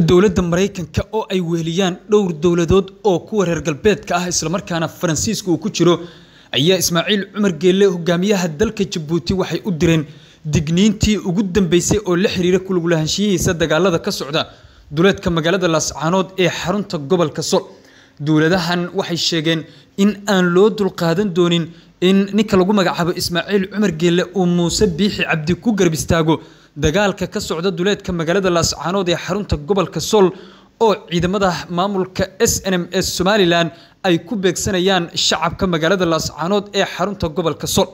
dowladda maraykanka oo ay weeliyaan dhowr dowladood oo kuwa reer galbeedka ah islamarkaana faransiiska uu ku jiro ayaa ismaaciil cumar geelle hogaamiyaha dalka jabuuti waxay u direen digniintii ugu dambeysay oo la xiriira kulaglahaanshiyihiisa dagaalada ka socda duleedka magaalada laascaanood ee xarunta gobolka sol dowladahan waxay sheegeen in aan loo dulqaadan doonin in ninka lagu magacaabo ismaaciil cumar geelle uu muuse biixi cabdi ku garab istaago dagaalka ka socda duleedka magaalada laascaanood ee xarunta gobolka sool oo ciidamada maamulka s n m ee somalilan ay ku beegsanayaan shacabka magaalada laascaanood ee xarunta gobolka sool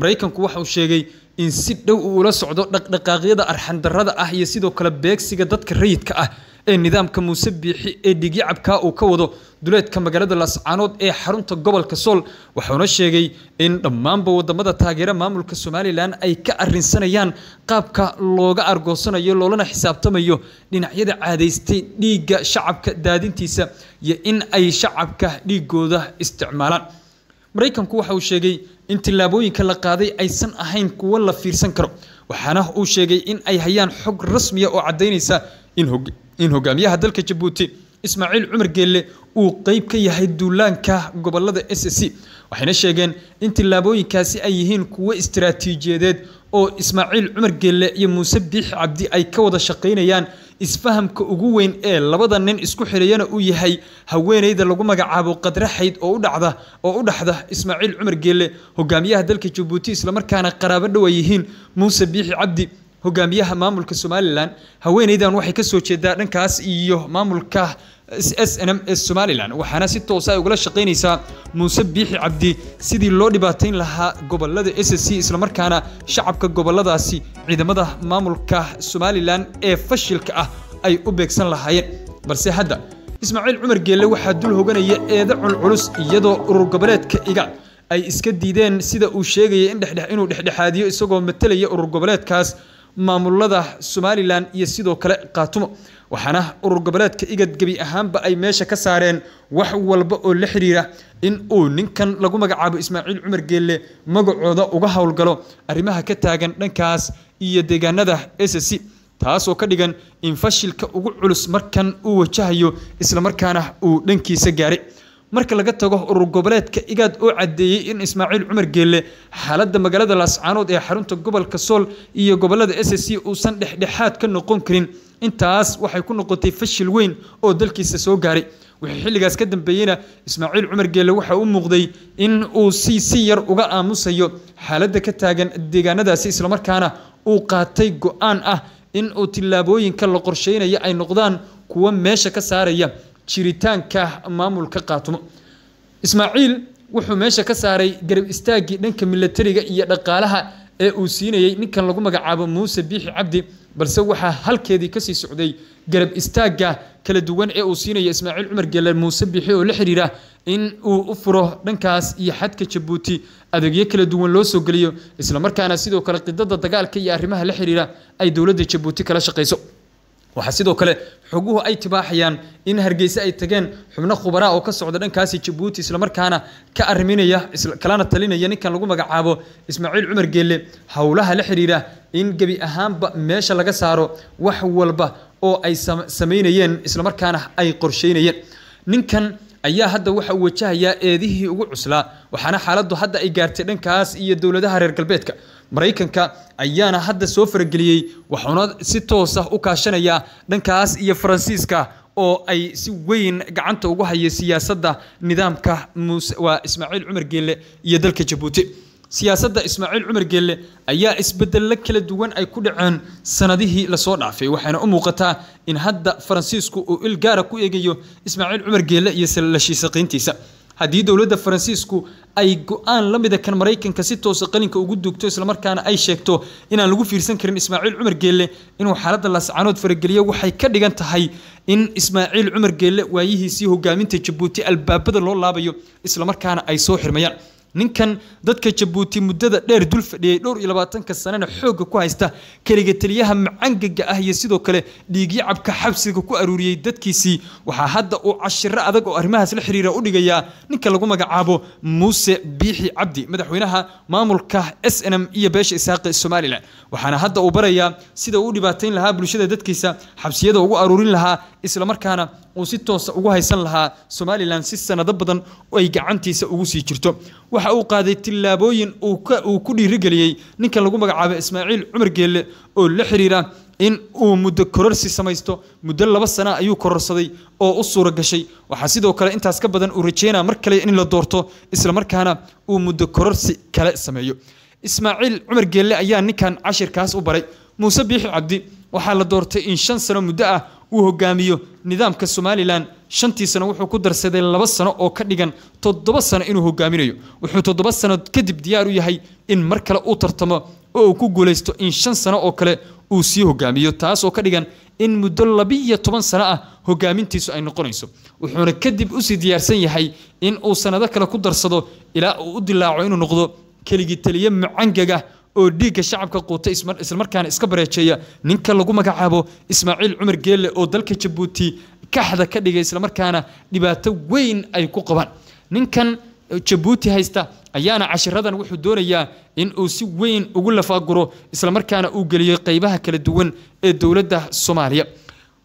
maraykanku waxa uu sheegay in si dhow uu ula socdo dhaqdhaqaaqyada arxandarada ah iyo sidoo kale beegsiga dadka rayidka ah ee nidaamka muuse biixi ee dhigyacabkaa uu ka wado duleedka magaalada laascaanood ee xarunta gobolka sool wuxuuna sheegay in dhammaanba wadamada taageera maamulka somalilan ay ka arinsanayaan qaabka looga argoosanayo loolana xisaabtamayo dhinacyada caadaystay dhiigga shacabka daadintiisa iyo in ay shacabka dhiigooda isticmaalaan maraykanku waxa uu sheegay in tillaabooyinka la qaaday aysan ahayn kuwo la fiirsan karo waxaana uu sheegay in ay hayaan xog rasmiya oo caddaynaysa in in hogaamiyaha dalka jabuuti ismaaciil cumar geelle uu qeyb ka yahay duulaanka gobolada s c waxayna sheegeen in tillaabooyinkaasi ay yihiin kuwo istaraatiijiyadeed oo ismaaciil cumar geelle iyo muuse biix cabdi ay ka wada shaqaynayaan isfahamka ugu weyn ee labada nin isku xidhiyana uu yahay haweenayda lagu magacaabo qadre xayd oo udhacda oo u dhaxda ismaaciil cumar geelle hogaamiyaha dalka jabuuti islamarkaana qaraabo dhowa yihiin muuse biixi cabdi hogaamiyaha maamulka somalilan haweeneydan waxay ka soo jeedaa dhankaas iyo maamulka s n m s somalilan waxaana si toosa ay ah ugala shaqaynaysaa muuse biixi cabdi sidii loo dhibaatayn lahaa gobolada s c islamarkaana shacabka gobolladaasi ciidamada maamulka somalilan ee fashilka ah ay u beegsan lahaayeen balse hadda ismaaciil cumar geelle waxaa dul hoganaya eeda culculus iyadoo urur goboleedka iga ay iska diideen sida uu sheegaya in dhexdhex inuu dhexdhexaadiyo isagoo matelaya urur goboleedkaas maamulada somalilan iyo sidoo kale kaatumo waxaana urur goboleedka igad gebi ahaanba ay meesha ka saareen wax walba oo la xiriira in uu ninkan lagu magacaabo ismaaciil cumar geelle magacooda uga howlgalo arrimaha ka taagan dhankaas iyo deegaanada s ssc taasoo ka dhigan in fashilka ugu culus markan uu wajahayo islamarkaana uu dhankiisa gaaray marka laga tago urur goboleedka igaad oo caddeeyey in ismaaciil cumar geelle xaaladda magaalada laascaanood ee xarunta gobolka sool iyo gobollada s s c uusan dhexdhexaad ka noqon karin intaas waxay ku noqotay fashil weyn oo dalkiisa soo gaaray wixii xilligaas ka dambeeyeyna ismaaciil cumar geelle waxa u muuqday in uu si si yar uga aamusayo xaaladda ka taagan deegaanadaasi islamarkaana uu qaatay go-aan ah in uu tillaabooyinka la qorsheynaya ay noqdaan kuwo meesha ka saaraya jiritaanka maamulka qaatumo ismaaciil wuxuu meesha ka saaray garab istaagii dhanka milatariga iyo dhaqaalaha ee uu siinayay ninkan lagu magacaabo muuse biixi cabdi balse waxaa halkeedii kasii socday garab istaaga kala duwan ee uu siinayo ismaaciil cumar gele muuse biixi oo la xiriira in uu u furo dhankaas iyo xadka jabuuti adeegyo kala duwan loo soo geliyo islamarkaana sidoo kale qidada dagaalka iyo arrimaha la xiriira ay dowladda jabuuti kala shaqayso waxaa sidoo kale xoguhu ay tibaaxayaan in hargeysa ay tageen xubno khubaraa oo ka socda dhankaasi jabuuti islamarkaana ka arriminaya kalana talinaya ninkan lagu magacaabo ismaaciil cumar geelle howlaha la xidhiira in gebi ahaanba meesha laga saaro wax walba oo ay samaynayeen islamarkaana ay qorsheynayeen ninkan ayaa hadda waxa uu wajahayaa eedihii ugu cuslaa waxaana xaaladdu hadda ay gaartay dhankaas iyo dowladaha reer galbeedka maraykanka ayaana hadda soo farageliyey waxuuna si toosa ah u kaashanaya dhankaas iyo faransiiska oo ay si weyn gacanta ugu hayay siyaasadda nidaamka waa ismaaciil cumar geelle iyo dalka jabuuti siyaasadda ismaaciil cumar geelle ayaa isbedello kala duwan ay ku dhaceen sanadihii lasoo dhaafay waxayna u muuqataa in hadda faransiisku uu il gaara ku eegayo ismaaciil cumar geelle iyo lashiisaqayntiisa haddii dowladda faransiisku ay go-aan la mida kan maraykanka si toosa qalinka ugu duugto islamarkaana ay sheegto inaan lagu fiirsan karin ismaaciil cumar geelle inuu xaaladda laascanood farageliyo waxay ka dhigan tahay in ismaaciil cumar geelle waayihiisii hogaaminta jabuuti albaabada loo laabayo islamarkaana ay soo xirmayaan ninkan dadka jabuuti muddada dheer dul fadhiyey dhowr iyo labaatanka sanena xoogga ku haysta keliga taliyaha macangaga ah iyo sidoo kale dhiigyacabka xabsiga ku aruuriyey dadkiisii waxaa hadda uu cashiro adag oo arrimahaas la xiriira u dhigayaa ninka lagu magacaabo muuse biixi cabdi madaxweynaha maamulka s n m iyo beesha ishaaqe somalilan waxaana hadda uu barayaa sida uu u dhibaatayn lahaa bulshada dadkiisa xabsiyada ugu aruurin lahaa isla markaana uu si toosa ugu haysan lahaa somalilan si sanado badan ay gacantiisa ugu sii jirto waxa uu qaaday tillaabooyin uu ku dhiirigeliyey ninka lagu magacaabo ismaaciil cumar geelle oo la xiriira in uu muddo kororsi samaysto muddo laba sana ayuu kororsaday oo u suura gashay waxaa sidoo kale intaas ka badan uu rajeynaa mar kale in la doorto islamarkaana uu muddo kororsi kale sameeyo ismaaciil cumar geelle ayaa ninkan cashirkaas u baray muuse biixi cabdi waxaa la doortay in shan sano muddo ah uu hogaamiyo nidaamka somalilan shantii sano wuxuu ku darsaday laba sano oo ka dhigan toddoba sano inuu hogaaminayo wuxuu toddoba sano kadib diyaar u yahay in mar kale uu tartamo oo uu ku guulaysto in shan sano oo kale uu sii hogaamiyo taas oo ka dhigan in muddo labiiyo toban sano ah hogaamintiisu ay noqonayso wuxuuna kadib usii diyaarsan yahay in uu sanado kale ku darsado ilaa uu u dilaaco inuu noqdo keligii taliye macangaga oo dhiigga shacabka quuta islamarkaana iska bareejeeya ninka lagu magacaabo ismaaciil cumar geelle oo dalka jabuuti kaxda ka dhigay islamarkaana dhibaato weyn ay ku qabaan ninkan eh, jabuuti haysta ayaana cashiradan wuxuu doonayaa in uu si weyn ugu lafaaguro islamarkaana uu geliyo qaybaha kala duwan ee dowladda soomaaliya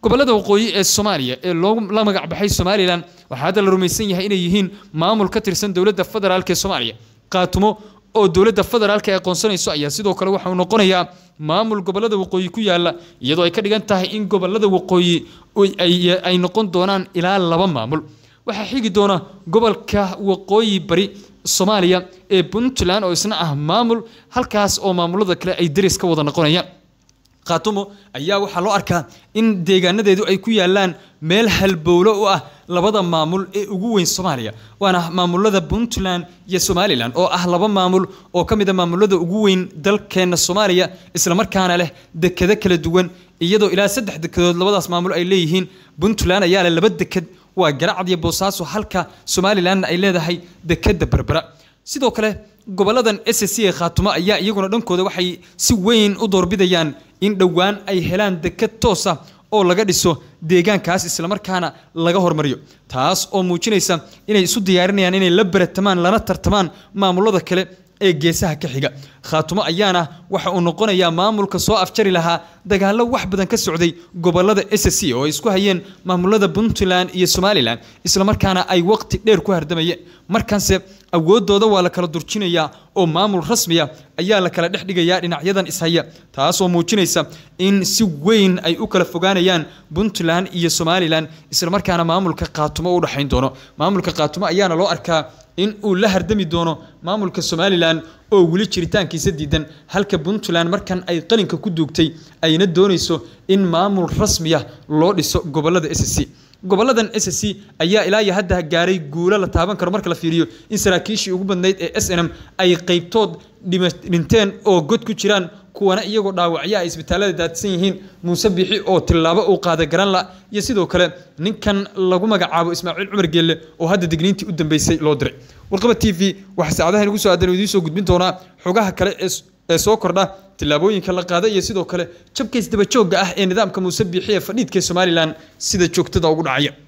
gobollada waqooyi ee soomaaliya ee la magacbaxay somalilan waxaa hadda la rumaysan yahay inay yihiin maamul ka tirsan dowladda federaalk ee soomaaliya qaatumo oo dowladda federaalka ay aqoonsanayso ayaa sidoo kale waxauu noqonayaa maamul gobollada waqooyi ku yaala iyadoo ay ka dhigan tahay in gobollada waqooyi ay noqon doonaan ilaa laba maamul waxaa xigi doona gobolka waqooyi bari soomaaliya ee puntland oo isna ah maamul halkaas oo maamulada kale ay deris ka wada noqonayaan khaatumo ayaa waxaa loo arkaa in deegaanadeedu ay ku yaalaan meel halbowlo u ah labada maamul ee ugu weyn soomaaliya waana maamulada puntland iyo somalilan oo ah laba maamul oo ka mid a ah maamulada ugu weyn dalkeenna soomaaliya islamarkaana leh dekedo kala duwan iyadoo ilaa saddex dekedood labadaas maamul ay leeyihiin puntland ayaa leh laba deked waa garacad iyo boosaaso halka somalilanna ay leedahay dekeda berbera sidoo kale gobolladan s c ee khaatumo ayaa iyaguna dhankooda waxay si weyn u doorbidayaan in dhowaan ay helaan dekad toosa ah oo laga dhiso deegaankaas islamarkaana laga hormariyo taas oo muujinaysa inay isu diyaarinayaan inay la baratamaan lana tartamaan maamulada kale ee geesaha ka xiga khaatumo ayaana waxa uu noqonayaa maamulka soo afjari lahaa dagaallo wax badan ka socday gobolada s c oo ay isku hayeen maamulada puntland iyo somalilan islamarkaana ay waqti dheer ku hardamayeen markaanse awooddooda waa la kala durjinayaa oo maamul rasmiya ayaa la kala dhex dhigayaa dhinacyadan ishaya taasoo muujinaysa in si weyn ay u kala fogaanayaan puntland iyo somalilan islamarkaana maamulka khaatumo u dhexayn doono maamulka khaatumo ayaana loo arkaa in uu la hardami doono maamulka somalilan oo weli jiritaankiisa diidan halka puntland markan ay qalinka ku duugtay ayna doonayso in maamul rasmiya loo dhiso gobollada s c gobolladan s c ayaa ilaa hadda gaaray guulo la taaban karo marka la fiiriyo in saraakiishii ugu badnayd ee s n m ay qeybtood dhinteen oo god ku jiraan kuwana iyagoo dhaawacya ay isbitaalada daadsan yihiin muuse biixi oo tillaabo uu qaaday garanla iyo sidoo kale ninkan lagu magacaabo ismaaciil cumar geelle oo hadda digniintii u dambeysay loo diray warqaba t v waxaa saacadahan igu soo aadan idiin soo gudbin doonaa xogaha kale ee soo kordha tillaabooyinka la qaaday iyo sidoo kale jabka isdabajooga ah ee nidaamka muuse biixi ee fadhiidka somalilan sida joogtada ugu dhacaya